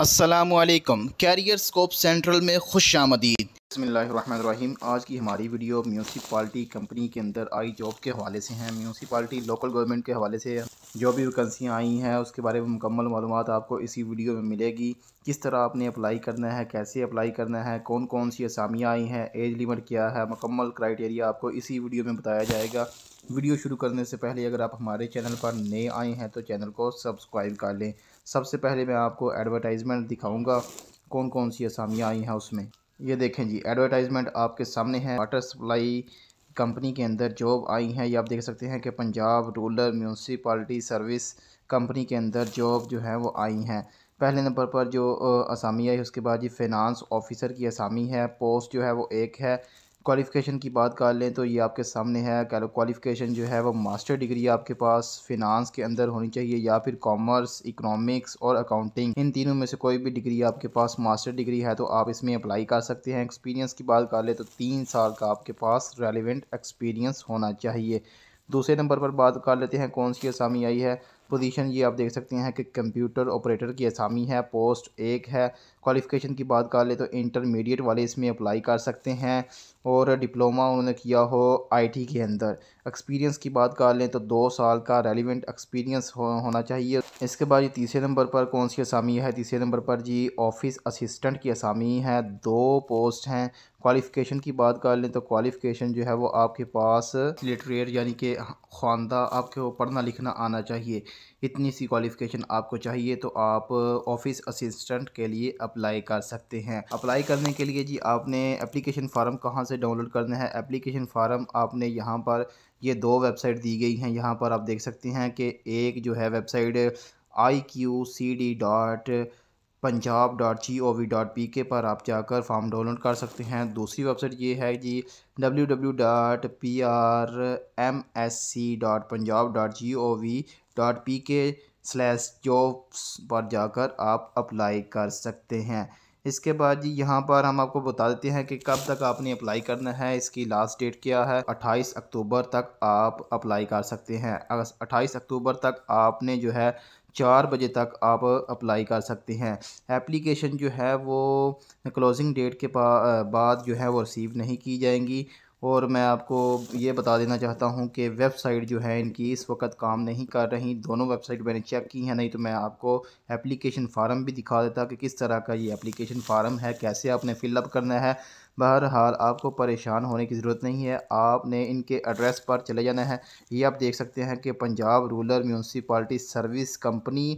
असलकम career scope central में खुश आमदीद बसमीम आज की हमारी वीडियो म्यूनसिपाली कंपनी के अंदर आई जॉब के हवाले से हैं म्यूनसिपाली लोकल गवर्नमेंट के हवाले से जो भी वैकेंसियाँ आई हैं उसके बारे में मुकम्मल मालूम आपको इसी वीडियो में मिलेगी किस तरह आपने अप्लाई करना है कैसे अप्लाई करना है कौन कौन सी असामियाँ आई हैं एज लिमिट क्या है मुकम्मल क्राइटेरिया आपको इसी वीडियो में बताया जाएगा वीडियो शुरू करने से पहले अगर आप हमारे चैनल पर नए आए हैं तो चैनल को सब्सक्राइब कर लें सबसे पहले मैं आपको एडवर्टाइजमेंट दिखाऊँगा कौन कौन सी असामियाँ आई हैं उसमें ये देखें जी एडवर्टाइजमेंट आपके सामने है वाटर सप्लाई कंपनी के अंदर जॉब आई है ये आप देख सकते हैं कि Punjab rural municipality service company के अंदर जॉब जो है वो आई हैं पहले नंबर पर जो असामी आई उसके बाद जी फिनांस ऑफिसर की असामी है पोस्ट जो है वो एक है क्वालिफ़िकेशन की बात कर लें तो ये आपके सामने है क्वालिफ़िकेशन जो है वो मास्टर डिग्री आपके पास फिनांस के अंदर होनी चाहिए या फिर कॉमर्स इकोनॉमिक्स और अकाउंटिंग इन तीनों में से कोई भी डिग्री आपके पास मास्टर डिग्री है तो आप इसमें अप्लाई कर सकते हैं एक्सपीरियंस की बात कर लें तो तीन साल का आपके पास रेलिवेंट एक्सपीरियंस होना चाहिए दूसरे नंबर पर बात कर लेते हैं कौन सी आसामी आई है पोजीशन ये आप देख सकते हैं कि कंप्यूटर ऑपरेटर की असामी है पोस्ट एक है क्वालिफ़िकेशन की बात कर ले तो इंटरमीडिएट वाले इसमें अप्लाई कर सकते हैं और डिप्लोमा उन्होंने किया हो आईटी के अंदर एक्सपीरियंस की बात कर लें तो दो साल का रेलिवेंट एक्सपीरियंस हो, होना चाहिए इसके बाद ये तीसरे नंबर पर कौन सी असामी है तीसरे नंबर पर जी ऑफिस असिस्टेंट की असामी है दो पोस्ट हैं क्वालिफ़िकेशन की बात कर लें तो क्वालिफ़िकेशन जो है वो आपके पास लिटरेट यानी कि हाँ, खानदा आपके पढ़ना लिखना आना चाहिए इतनी सी क्वालिफ़िकेशन आपको चाहिए तो आप ऑफिस uh, असिस्टेंट के लिए अप्लाई कर सकते हैं अप्लाई करने के लिए जी आपने एप्लीकेशन फ़ारम कहाँ से डाउनलोड करना है एप्लीकेशन फ़ारम आपने यहाँ पर ये दो वेबसाइट दी गई हैं यहाँ पर आप देख सकते हैं कि एक जो है website I Q C D dot Punjab dot G O V dot P K पर आप जाकर फॉर्म डाउनलोड कर सकते हैं दूसरी वेबसाइट ये है G W W dot P R M S C dot Punjab dot G O V dot P K slash jobs पर जाकर आप अप्लाई कर सकते हैं इसके बाद जी यहाँ पर हम आपको बता देते हैं कि कब तक आपने अप्लाई करना है इसकी लास्ट डेट क्या है 28 अक्टूबर तक आप अप्लाई कर सकते हैं अगर 28 अक्टूबर तक आपने जो है चार बजे तक आप अप्लाई कर सकते हैं एप्लीकेशन जो है वो क्लोजिंग डेट के बाद जो है वो रिसीव नहीं की जाएंगी और मैं आपको ये बता देना चाहता हूँ कि वेबसाइट जो है इनकी इस वक्त काम नहीं कर रही दोनों वेबसाइट मैंने चेक की हैं नहीं तो मैं आपको एप्लीकेशन फ़ारम भी दिखा देता कि किस तरह का ये एप्लीकेशन फ़ारम है कैसे आपने फ़िलअप करना है बहरहाल आपको परेशान होने की ज़रूरत नहीं है आपने इनके एड्रेस पर चले जाना है ये आप देख सकते हैं कि Punjab rural municipality service company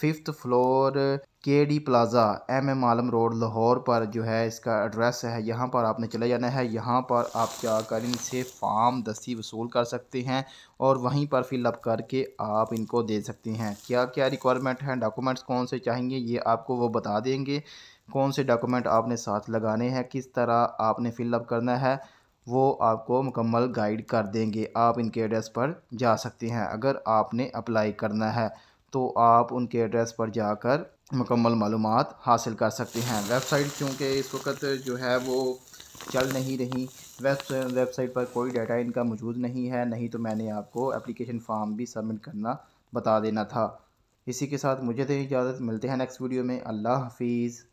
fifth floor K D plaza M M Alam road Lahore पर जो है इसका एड्रेस है यहाँ पर आपने चले जाना है यहाँ पर आप जाकर इनसे फार्म दस्ती वसूल कर सकते हैं और वहीं पर फिलअप करके आप इनको दे सकते हैं क्या क्या रिक्वायरमेंट हैं डॉक्यूमेंट्स कौन से चाहेंगे ये आपको वो बता देंगे कौन से डॉक्यूमेंट आपने साथ लगाने हैं किस तरह आपने फिलअप करना है वो आपको मुकम्मल गाइड कर देंगे आप इनके एड्रेस पर जा सकते हैं अगर आपने अप्लाई करना है तो आप उनके एड्रेस पर जाकर मुकम्मल मालूम हासिल कर सकते हैं वेबसाइट चूँकि इस वक्त जो है वो चल नहीं रही वेब वेबसाइट पर कोई डाटा इनका मौजूद नहीं है नहीं तो मैंने आपको एप्लीकेशन फॉर्म भी सबमिट करना बता देना था इसी के साथ मुझे तो इजाज़त मिलते हैं नेक्स्ट वीडियो में अल्लाह हाफिज़